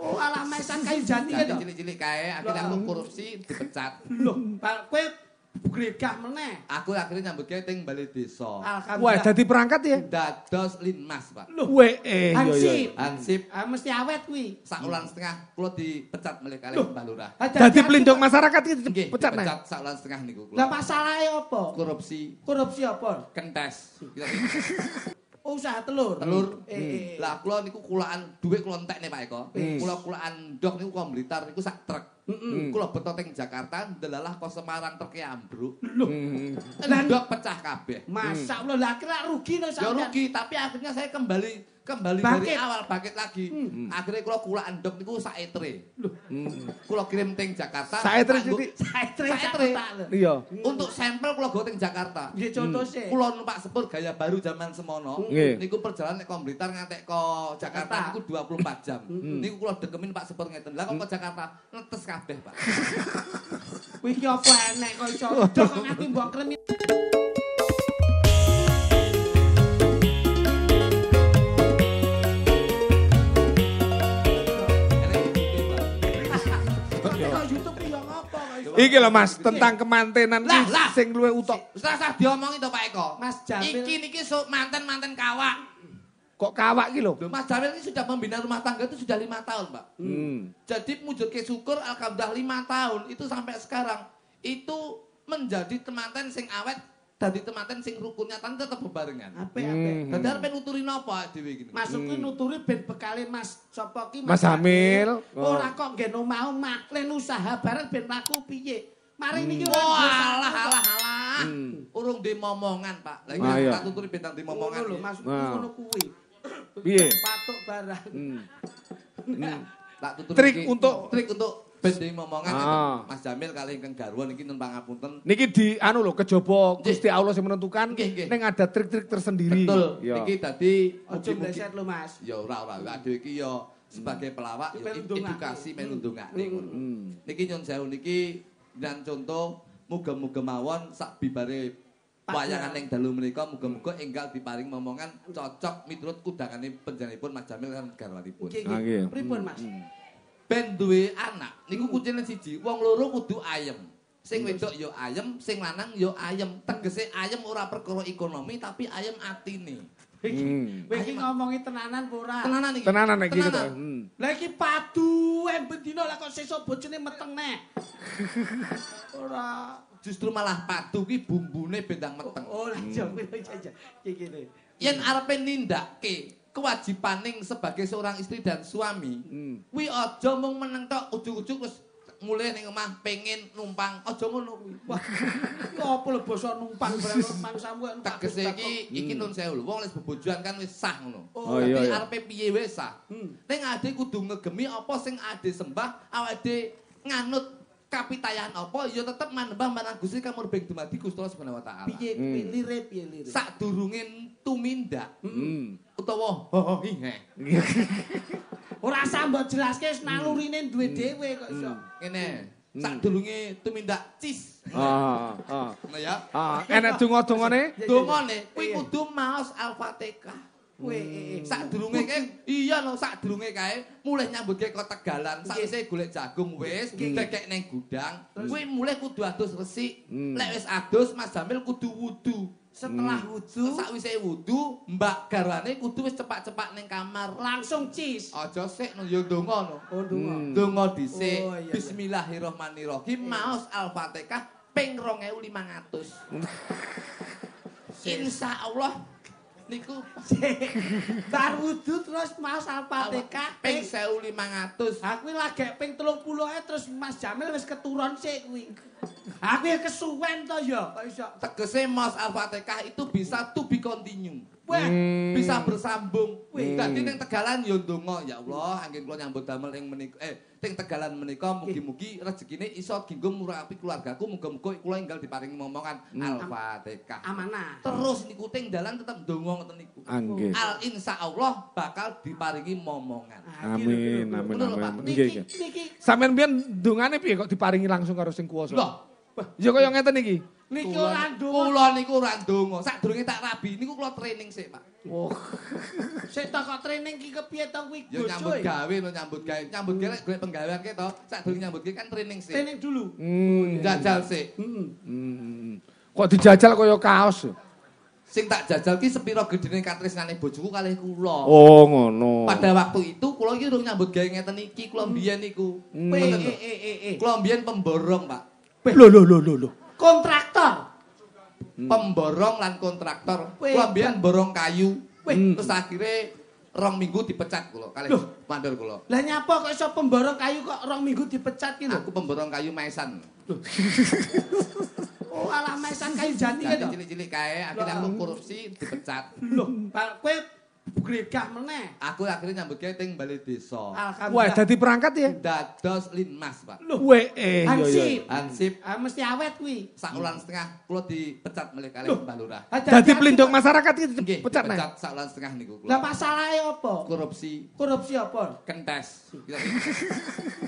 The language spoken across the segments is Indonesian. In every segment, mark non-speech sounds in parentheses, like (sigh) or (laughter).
Oh alah mesan kayu jati kan cilik-cilik kae akhirnya aku korupsi dipecat. Loh, pak kowe gregah meneh. Aku akhirnya nyambut gawe teng Balai Desa. Wah, dadi perangkat ya? Dados linmas, Pak. Loh, we eh Hansip. Iya, iya, iya. Hansip. Ah, mesti awet kuwi. Sak ulan hmm. setengah kula dipecat melih kali Mbah Lurah. Dadi pelindung masyarakat iki dipecat neh. Dipecat sak ulan setengah niku kula. Lah masalahe apa? Korupsi. Korupsi apa? Kentes. (laughs) Oh, usaha telur. Telur. Eh, eh, hmm. eh. Lah kula niku kulaan dhuwit kula entek nih Pak Eko. Hmm. Kula kulaan dok niku kula Blitar niku sak trek, Hmm. Kula beto teng Jakarta ndelalah ke Semarang truk ambruk. Lho. Hmm. Ndok pecah kabeh. Masa hmm. kula lah kira rugi to no, ya sampean. Ya rugi, tapi akhirnya saya kembali kembali dari awal bangkit lagi. Hmm. Akhirnya kalau kula andok niku sak etre. Lho, hmm. kirim teng Jakarta. Saetre etre jadi sak Iya. Untuk sampel kula go teng Jakarta. Nggih contoh hmm. sih. Kula numpak sepur gaya baru zaman semono. Hmm. Niku perjalanan nek komplitar ngantek ke Jakarta niku 24 jam. Hmm. hmm. Niku kula dekemin Pak Sepur ngeten. Lah kok ke hmm. Jakarta netes kabeh, Pak. Wih, kau enak, kok cocok, kau ngerti, bawa kremi Iki lho Mas, tentang kemantenan lah, lah. sing luwe utok. Setelah diomongi to Pak Eko. Mas Jamil. Iki niki so, manten-manten kawak. Kok kawak iki lho? Mas Jamil ini sudah membina rumah tangga itu sudah lima tahun, Pak. Hmm. Jadi mujur ke syukur alhamdulillah lima tahun itu sampai sekarang itu menjadi temanten sing awet Tadi temanten sing rukunnya tante tetep bebarengan. Ape ape. Dadi arep nuturi napa dhewe iki. Masuk hmm. nuturi ben bekale Mas sapa ki Mas Hamil. Oh. Ora kok nggen omahe maklen usaha bareng ben laku piye. Mari niki hmm. ora oh, alah alah hmm. Urung di momongan, Pak. Lah ah, iki tak tuturi ben tak di momongan. Lho Mas ah. ngono kuwi. Piye? Patok barang. (laughs) Tak tuturi. Trik untuk trik untuk Bending momongan ah. Mas Jamil kali ingkang garwa niki numpang ngapunten. Niki di anu lho kejaba Gusti Allah sing menentukan ning ada trik-trik tersendiri. Betul. Yo. Niki dadi ojo meleset Mas. Ya ora ora lha dhewe iki ya sebagai hmm. pelawak ya edukasi melundungane. Hmm. Hmm. Niki nyun sewu niki dan contoh muga-muga mawon sak bibare wayangan ning dalu menika muga-muga enggal diparing momongan cocok miturut kudangane penjenenganipun Mas Jamil lan garwanipun. Nggih. Pripun Mas? ben anak niku hmm. kuncine siji wong loro kudu ayem sing wedok yo ayem sing lanang yo ayem Tenggese ayem ora perkara ekonomi tapi ayem atine Wiki, hmm. ngomongi tenanan pura. Tenanan iki. Tenanan iki. Tenanan. Hmm. Lah iki padu emben eh, dina lah kok sesuk bojone meteng neh. (laughs) Ora justru malah padu kuwi bumbune bendang meteng. Oh, oh lah jam kuwi jajan. Iki ngene. Yen arepe nindakke kewajibaning sebagai seorang istri dan suami kuwi hmm. aja mung meneng tok ujug-ujug terus mulai ning omah pengen numpang aja ngono kuwi apa le basa numpang bareng (laughs) numpang sampean numpang tegese iki iki hmm. nun sewu wong wis bebojoan kan wis sah ngono oh, oh arepe piye wis sah hmm. ning ade kudu ngegemi apa sing ade sembah awake nganut kapitayan apa ya tetep manembah marang Gusti kang murbing dumadi Gusti Allah Subhanahu wa taala piye hmm. pilih piye lire sadurunge ...tumindak. hmm. utawa hohinge (laughs) ora usah mbok jelaske wis nalurine duwe hmm. dhewe kok iso hmm. ngene hmm. sak durunge tuminda cis ha ah, ah, ha ah. ya ha enek donga-dongane (laughs) dongane kuwi kudu maos al-fatihah kuwi hmm. eh, eh. sak durunge kae iya loh, sak durunge kae mulih nyambutke kota tegalan sakise golek jagung wis gegek ning gudang kuwi mulih kudu adus resik lek wis adus Mas Jamil kudu wudu setelah hmm. wudu sakwise wudu mbak garwane kudu wis cepak-cepak ning kamar langsung cis aja sik no yo ndonga no ndonga oh, hmm. dhisik oh, iya, bismillahirrahmanirrahim iya. maos al-fatihah ping 2500 (laughs) insyaallah niku tar wudu terus mas alpate ka ping 1500 ha kuwi lagek ping 30e terus mas jamil wis keturon sik kuwi ha kuwi kesuwen to ya kok iso tegese mas alpate itu bisa to be continue Weh, hmm. bisa bersambung. Wih, hmm. dadi ning Tegalan yo ndonga ya Allah, angin kula nyambut damel ing menika eh ning Tegalan menika mugi-mugi rezekine iso dienggo murapi keluargaku, muga-muga kula enggal diparingi momongan hmm. Al-Fatihah. Amanah. Terus niku teng dalan tetep ndonga ngoten niku. Anggih. Al insyaallah bakal diparingi momongan. Ah, amin, gitu, gitu. amin, amin. Nggih, nggih. Sampeyan mbiyen ndungane piye kok diparingi langsung karo sing kuwasa? Lho, ya kaya ngeten iki. Niku ora ndonga. Kula niku ora ndonga. Sadurunge tak rabi niku kula training sik, Pak. Oh. Sik tak kok training ki kepiye to kuwi, Ya nyambut gawe no nyambut gawe. Nyambut gawe golek penggawean ki to. Sadurunge nyambut gawe kan training sik. Training dulu. Hmm, oh, iya, jajal iya. sih. Heeh. Hmm. hmm. Kok dijajal kaya kaos. Sing tak jajal ki sepira gedene katresnane bojoku kalih kula. Oh, ngono. Pada waktu itu kula iki durung nyambut gawe ngeten iki, kula hmm. mbiyen niku. Eh, eh, eh, eh. Kula mbiyen pemborong, Pak. Lho, lho, lho, lho. Kontrak hmm. pemborong lan kontraktor. Kula mbiyen borong kayu. weh hmm. terus akhirnya rong minggu dipecat kula kalian mandor kula. Lah nyapa kok iso pemborong kayu kok rong minggu dipecat gitu? Aku pemborong kayu maesan. (laughs) oh, alah maesan kayu jati kan. Cilik-cilik kae akhirnya aku korupsi dipecat. Loh, kowe gregah meneh. Aku akhirnya nyambut gawe teng Balai Desa. Wah, dadi perangkat ya? Dados linmas, Pak. Lho, eh, iya, Hansip. Iya, iya. Hansip. Ah, mesti awet kuwi. Sak ulang setengah kula dipecat melih kali Mbak Lurah. Dadi pelindung masyarakat iki dipecat nek. Pecat sak ulang setengah niku kula. Lah masalahe apa? Korupsi. Korupsi apa? Kentes. (laughs)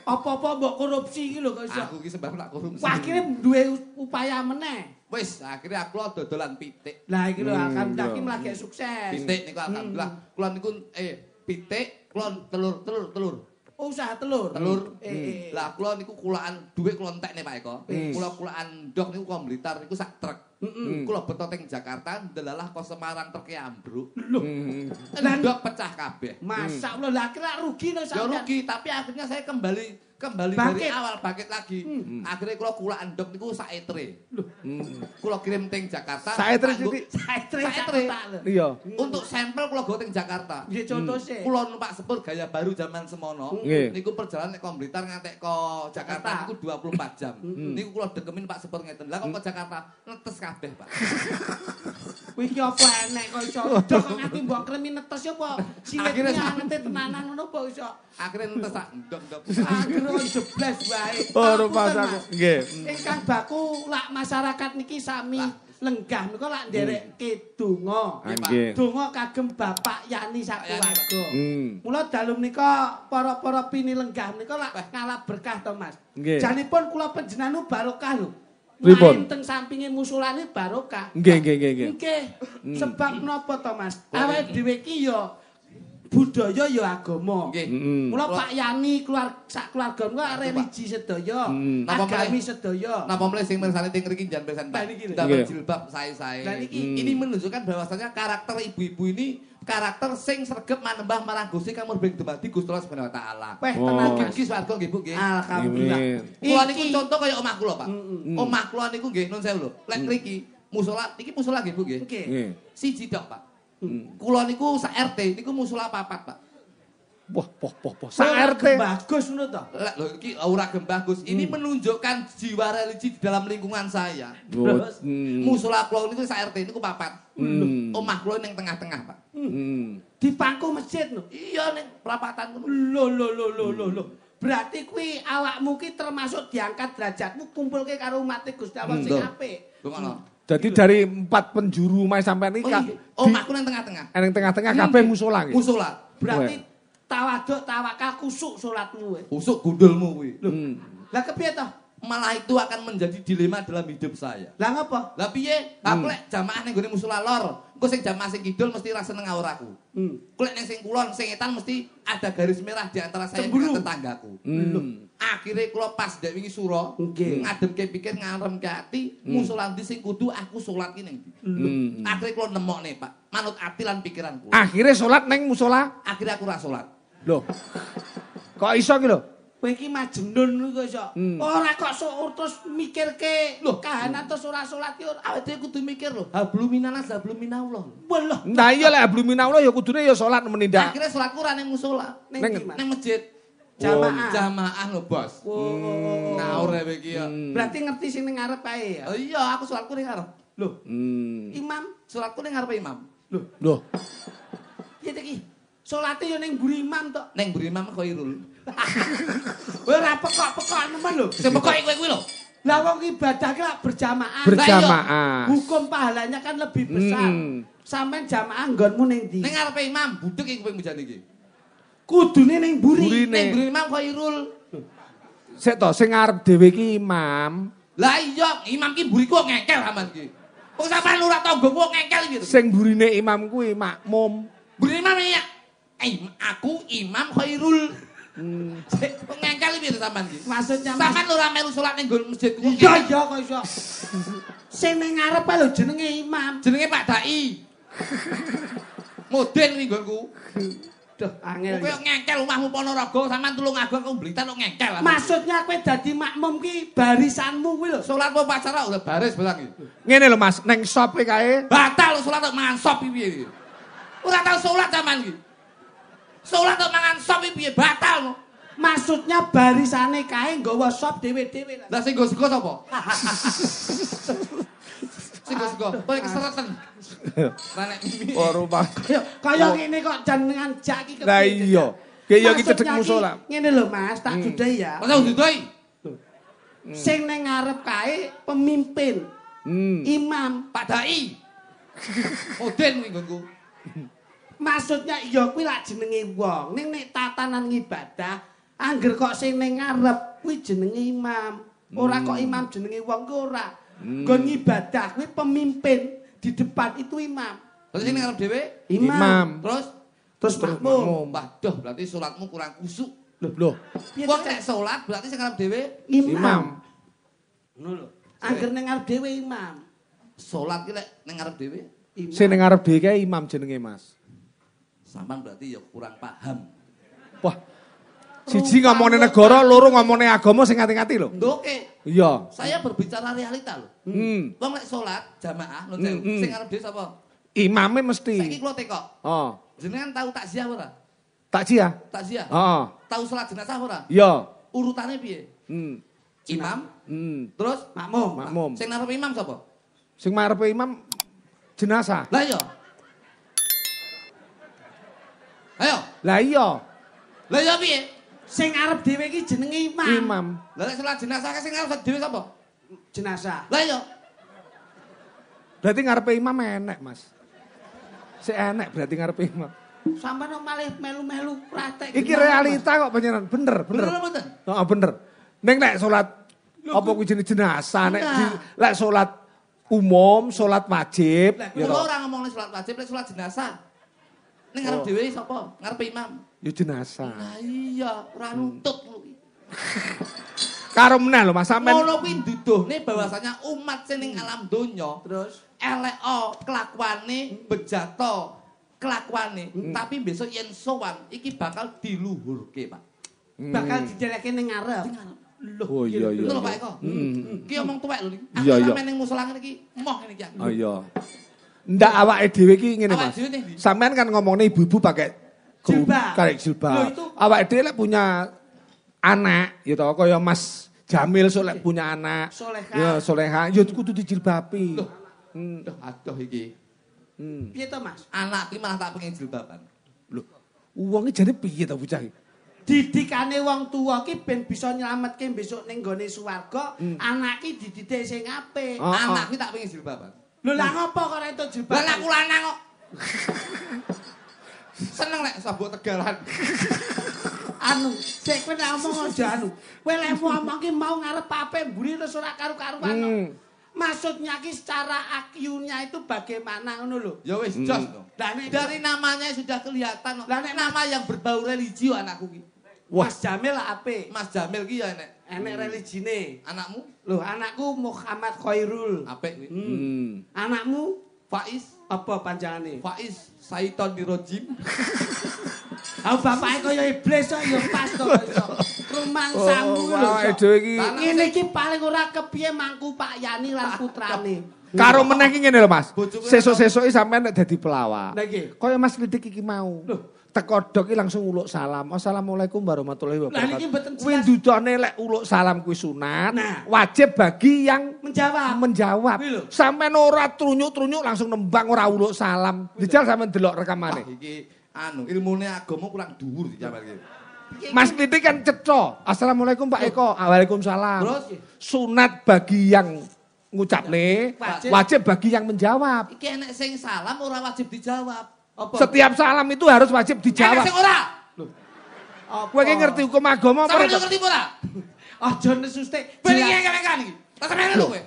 Apa-apa mbok korupsi iki lho kok iso. Aku iki sembah tak korupsi. Wah, akhire duwe upaya meneh. Wis akhirnya aku dodolan pitik. Lah iki akan daki mlagi sukses. Pitik niku alhamdulillah. Hmm. Kulon niku eh pitik, kulon telur telur telur. Oh, usaha telur. Telur. Eh, eh, hmm. eh. Lah kula niku kulaan duit kula entek nih Pak Eko. Kula kulaan dok niku kula Blitar niku sak truk. Heeh. Hmm. Kula beto teng Jakarta delalah kok Semarang truk ambruk. Lho. Hmm. dok pecah kabeh. Masa kula lah kira rugi no Ya rugi tapi akhirnya saya kembali Kembali Bakit. dari awal paket lagi. Hmm. Akhirnya kalau kula andok niku saetre. Lho. Hmm. kirim teng Jakarta. Saetre Siti. Iya. Untuk sampel kula go teng Jakarta. Nggih contoh hmm. sih. Kula numpak sepur gaya baru zaman semono. Niku perjalanan nek komplitar ngantek ke Jakarta niku 24 jam. Hmm. Niku kula dekemin Pak sepur ngeten. Lah kok ke Jakarta netes kabeh, Pak. (laughs) Wih nyopo enek kok iso dok nganti mbok kremi netes yo po. Akhire nganti tenanan ngono po iso. Akhire netes tak ndok ndok. Akhire jebles wae. Oh rupane aku nggih. Ingkang baku lak masyarakat niki sami lenggah niku lak nderek kedonga. Hmm. Donga kagem bapak Yani sak wargo. Hmm. Mula dalem nika para-para pini lenggah niku lak ngalap berkah to Mas. Janipun kula panjenengan barokah lho. Ribon. Main teng sampinge musulane barokah. Nggih, nggih, nggih, nggih. Nggih. Hmm. Sebab nopo, to, Mas? Awake dhewe ki budaya ya agama. Nggih. Mula Pak Yani keluar sak keluarga niku religi sedaya, agami sedaya. Napa mleh sing mirsani teng mriki jan pisan Dapat jilbab sae-sae. Lah niki mm. ini menunjukkan bahwasanya karakter ibu-ibu ini karakter sing sregep manembah marang Gusti kang murbing dumadi Gusti Allah Subhanahu wa taala. Weh oh, tenan iki swarga nggih Bu nggih. Alhamdulillah. Kula niku contoh kaya omah kula Pak. Omah kula niku nggih nun sewu lho. Lek mm. mriki musola iki musola nggih Bu nggih. Siji tok Pak. Hmm. Hmm. kulon Kula niku sak RT niku musul apa Pak. Wah, poh poh poh. sa RT. Bagus ngono ta? Lho iki aura gembagus. Ini hmm. menunjukkan jiwa religi di dalam lingkungan saya. Terus hmm. musula kula niku sak RT niku papat. Hmm. Omah kulon yang tengah-tengah, Pak. Hmm. hmm. Di pangku masjid lho. Iya neng perapatan Lo, lo, lo, lo, lo, lo. Berarti kui awak ki termasuk diangkat derajatmu kumpulke karo umat Gusti Allah sing apik. Ngono. Jadi gitu. dari empat penjuru mai sampai ini. Oh, iya. oh aku yang tengah-tengah. yang tengah-tengah kabeh musola. Gitu. Musola. Berarti tawaduk tawakal kusuk salatmu Kusuk gundulmu kuwi. Hmm. Lah kepiye toh? Malah itu akan menjadi dilema dalam hidup saya. Lah apa? Lah piye? Aku hmm. lek jamaah ning gone musola lor. Engko sing jamaah sing kidul mesti rasa seneng aku. Hmm. Kulek ning sing kulon, sing etan mesti ada garis merah di antara saya dengan tetanggaku. Hmm. Hmm. akhire kula pas ndek wingi sura nggih pikir ngaremke ati musolan hmm. di sing kudu aku salat ki ning ndi hmm. akhire kula nemokne Pak manut ati lan pikiranku akhire salat ning musala akhire aku ora salat lho kok iso ki lho kowe iki majendun kok iso hmm. ora kok sok terus mikirke lho kahanan terus ora salat ki awake kudu mikir lho hablum minallah hablum minallah lho nah iya lek hablum minallah ya kudune ya salat menindak akhire salatku ora ning musala ning ning masjid Jamaah. Jamaah lho, Bos. Hmm, Ngawur ae iki ya. Hmm. Berarti ngerti sing ning ngarep ae ya. Oh iya, aku suratku ning ngarep. Lho. Hmm. Imam, suratku ning ngarep imam. Lho. Lho. Iki iki. Salate yo ning mburi imam tok. Ning mburi imam kok irul. Kowe (laughs) ora pekok-pekok nemen lho. Sing pekok iku kuwi lho. Lah wong ibadah ki lak berjamaah. Berjamaah. Nah, hukum pahalanya kan lebih besar. Hmm. Sampeyan jamaah nggonmu ning ndi? Ning ngarepe imam, buduk iku ping bujane iki. kudune ning mburi ning mburi Imam Khairul sik to sing ngarep dhewe ki Imam lah iya Imam ki mburi ku ngekel aman ki wong sampean ora tangga ku ngekel gitu sing mburine Imam kuwi makmum mburi Imam ya eh, aku Imam Khairul Hmm. Ngengkel piye sampean iki? Maksudnya sampean ora melu salat ning nggon masjid kuwi. Iya iya kok iso. Sing ning ngarep lho jenenge Imam. Jenenge Pak Dai. (laughs) Modern ning nggonku. Aduh, angel. Kowe ngengkel omahmu Ponorogo, sampean tulung agung kok mblitan ngengkel. Maksudnya kowe dadi makmum ki barisanmu kuwi lho. Salat mau pacara baris bilang Ngene lho Mas, neng sop e kae. Batal salat kok mangan sop piye Ora tau salat sampean iki. Salat kok mangan sop piye batal lho. Maksudnya barisane kae nggawa sop dhewe-dhewe. Lah sing go sapa? (laughs) Sing sego, balik keseretan. Balik Oh rumah. Kaya ngene kok jenengan jak iki. Lah iya. Ki yo iki cedhek musala. Ngene lho Mas, tak judhei hmm. ya. Ora judhei. Sing ning ngarep kae pemimpin. Hmm. Imam Pak Dai. (laughs) Model kuwi nggonku. Maksudnya iya kuwi lak jenenge wong. Ning nek tatanan ngibadah angger kok sing ning ngarep kuwi jenenge imam. Ora kok hmm. imam jenenge wong ora. Hmm. nggon ibadah kuwi pemimpin di depan itu imam. Terus ini ngarep dhewe? Imam. Terus terus makmum. Mbah, duh berarti salatmu kurang khusyuk. Loh, loh. Wong cek salat berarti sing ngarep dhewe imam. Ngono lho. Angger ning ngarep dhewe imam. Salat ki lek ning ngarep dhewe imam. Sing ning ngarep dhewe imam jenenge Mas. Saman berarti ya kurang paham. Wah, Siji ngomongnya negara, loro nenek agama sing ngati-ngati loh. Oke. Iya. Saya berbicara realita loh. Hmm. hmm. Wong lek salat jamaah lho hmm. hmm. sing arep dhewe sapa? Imamnya mesti. Saya kula teko. Oh. Jenengan tahu takziah ora? Takziah? Takziah. Oh. Tahu sholat jenazah ora? Iya. Urutannya piye? Hmm. Imam, hmm. terus makmum. Makmum. Sing narepe imam siapa? Sing ngarep imam jenazah. Lah iya. Ayo. Lah iya. Lah iya piye? Sing arep dhewe iki jenenge imam. Imam. Lah nek salat jenazah sing arep dhewe sapa? Jenazah. Lah iya. Berarti ngarepe imam enek, Mas. Sik enek berarti ngarepe imam. Sampeyan no malih melu-melu praktek. Iki realita kok penyeran. bener, bener. Bener mboten? Heeh, bener. Ning nek salat apa kuwi jenenge jenazah nek iya. lek salat umum, salat wajib. Ya lah, ora ngomong salat wajib, lek salat jenazah. Ning ngarep oh. dhewe sapa? Ngarep imam. Ya jenazah. Nah iya, ora nutut lu (laughs) Karo meneh lho Mas sampean. Ngono kuwi duduhne bahwasanya umat sing ning alam donya terus eleko kelakuane bejato kelakuane hmm. tapi besok yen suwan, iki bakal diluhurke Pak. Hmm. Bakal dijeleke ning ngarep. Loh, oh iya iya. Ngono Pak Eko. Hmm. Ki omong tuwek lho iki. Aku sampean ning musola ngene iki, moh ngene iki. Oh iya. Ndak awak dhewe iki ngene Mas. Sampean kan ngomongne ibu-ibu pakai jilbab. Karek jilbab. awak dhewe lek punya anak ya gitu, to kaya Mas Jamil solek punya anak. Soleha. Ya soleha ya kudu dijilbabi. Loh. Hmm. aduh iki. Hmm. Piye Mas? Anak ini malah tak pengen jilbaban. Lho. uangnya jadi jane piye tau bocah didikane wong tuwa ki ben bisa nyelametke besok ning gone swarga, hmm. anak ki dididik sing apik. Oh, oh. Anak ki tak pengen jilbaban. Lho lah ngopo kok entuk jilbab? Lah aku lanang kok. Seneng lek sabuk tegalan. anu, sik kowe nek omong aja anu. Kowe lek ki mau ngarep ape mburi terus ora karu-karuan. Hmm. Maksudnya ki secara akunya itu bagaimana ngono lho. Ya wis jos to. Hmm. dari namanya sudah kelihatan. Lah nama yang berbau religius anakku ki. Mas Jamil ape? Mas Jamil ki ya nek Enek hmm. religine. Anakmu? Loh, anakku Muhammad Khairul. Apik Hmm. hmm. Anakmu Faiz apa panjangane? Faiz Saiton Dirojim. Ah (laughs) bapake kaya iblis kok ya pas to iso. Rumangsamu oh, lho. Awake iki. Ngene iki paling ora kepiye mangku Pak Yani lan putrane. (laughs) Karo meneh iki ngene lho Mas. Sesuk-sesuke sampean nek dadi pelawak. Kaya Mas Lidik iki mau. Loh, tekodok ini langsung uluk salam. Assalamualaikum warahmatullahi wabarakatuh. Nah, ini betul jelas. lek uluk salam kuwi sunat, nah. wajib bagi yang menjawab. Menjawab. Sampai ora trunyuk-trunyuk langsung nembang ora uluk salam. Dijal sampe delok rekamane. Wah, iki anu ilmune agama kurang dhuwur iki. Mas Titi kan ceto. Assalamualaikum Pak Eko. Waalaikumsalam. Terus sunat bagi yang nih. wajib. wajib bagi yang menjawab. Iki enek sing salam ora wajib dijawab. Apa? Setiap salam itu harus wajib dijawab. Enak ora. Kowe ngerti hukum agama apa? Sampeyan ngerti ora? (laughs) Aja nesuste. iki kene kan iki. Tak sampeyan lho kowe.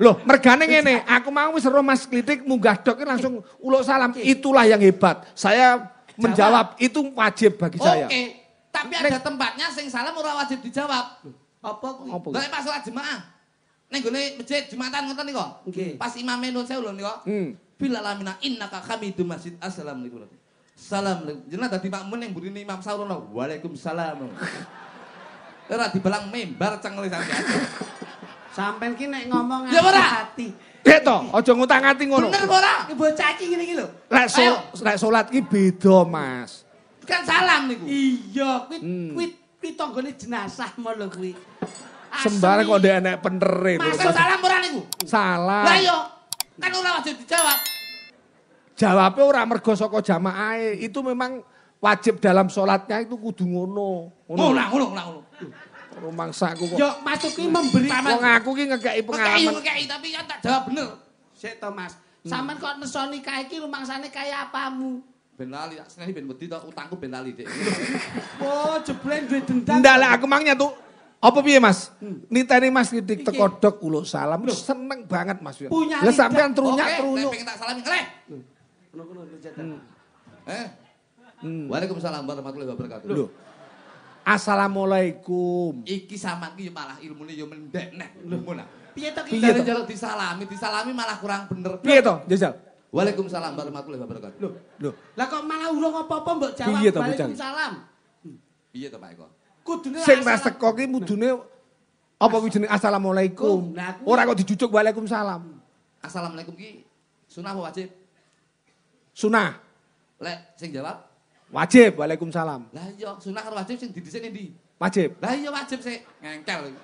Lho, mergane ngene, aku mau wis ero Mas Klitik munggah dok langsung uluk salam. Itulah yang hebat. Saya menjawab itu wajib bagi saya. Oke. Tapi ada tempatnya sing salam ora wajib dijawab. Apa kuwi? Lah pas salat jemaah. Ning gone masjid Jumatan ngoten nika. Pas imame saya sewu lho Hmm fil alamina innaka hamidum masjid assalamualaikum Salam. Jenah tadi makmun yang burini Imam Sauron Waalaikumsalam. Ora dibelang mimbar cengle sampean. Sampe ki nek ngomong ya ora ati. Dek to, aja ngutang ati ngono. Bener ora? Ki bocah iki ngene iki lho. Lek lek salat ki beda, Mas. Kan salam niku. Iya, kuwi hmm. kuwi kuwi tanggane jenazah mulu kuwi. Sembarang kok ndek enek penere. Mas kan salam ora niku? Salam. Lah iya. Kan ora wajib dijawab. Jawabnya ora mergo saka jamaah itu memang wajib dalam sholatnya itu kudu ngono. Ngono lah, ngono lah, ngono. Rumangsa aku kok. Yo, masuk ki memberi. Wong aku ki ngegeki pengalaman. Ngegeki tapi kan tak jawab bener. Sik to, Mas. Hmm. Sampeyan kok nesoni kae iki rumangsane kaya apamu? Ben lali, tak senehi ben wedi tak utangku ben lali, Dik. (laughs) Oh, jeblen duwe dendam. Ndak lah aku mangnya tuh apa piye Mas? Hmm. Niteni Mas Didik teko dok ulo salam Loh. seneng banget Mas. Punya Lah sampean trunyak trunyu. Oke, tak salami Ngono-ngono hmm. hmm. Eh. Hmm. Waalaikumsalam warahmatullahi wabarakatuh. Loh. Assalamualaikum. Iki sama iki ya malah ilmune yo ya mendek neh. Loh, ngono. Piye to jare jaluk disalami, disalami malah kurang bener. Piye to, Jajal? Waalaikumsalam warahmatullahi wabarakatuh. Loh, loh. Lah kok malah urung apa-apa mbok jawab Waalaikumsalam. Piye to Pak Eko? Kudune sing pas teko ki mudune apa kuwi jeneng asalamualaikum. Ora kok dijujuk waalaikumsalam. Assalamualaikum ki sunah apa wajib? Sunah. Lek sing jawab wajib waalaikumsalam. Lah iya sunah karo wajib sing didhisik endi? Wajib. Lah iya wajib sik ngengkel.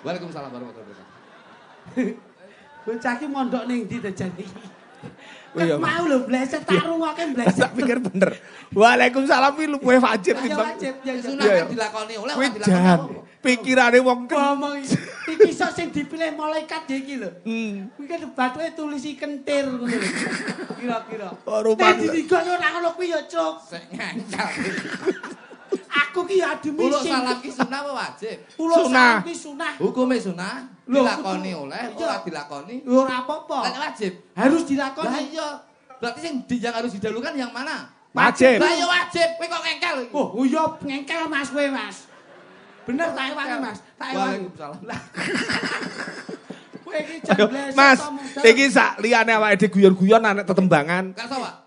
Waalaikumsalam warahmatullahi wabarakatuh. Bocah ki mondok ning ndi to jan iki? (laughs) Iya. Mau lho bleset iya. tak ruwake bleset. Tak pikir bener. Waalaikumsalam kuwi luwe wajib ya, ya timbang. Wajib yang iya, sunah kan iya. dilakoni oleh wong dilakoni. Pikirane wong ngomong iki sok sing dipilih malaikat ya iki lho. Hmm. Kuwi kan batuke tulisi kentir Kira-kira. Ora rumah. Dadi digono ora ngono kuwi ya cuk. Aku ki ya demi Pulau salam ki sunah apa wajib? Pulau salam ki sunah. Hukume sunah. Dilakoni oleh, iya. ora dilakoni. Ora apa-apa. Lah wajib. Harus dilakoni. Lah iya. Berarti sing yang harus didahulukan yang mana? Wajib. Lah iya, wajib. Kowe kok ngengkel oh, oh, iya ngengkel Mas kowe, Mas. Bener tak ewangi, Mas. Tak ewangi. Waalaikumsalam. (laughs) Kowe iki jamblesan Mas, iki sak liyane awake guyon-guyon anak tetembangan. Kak sawah.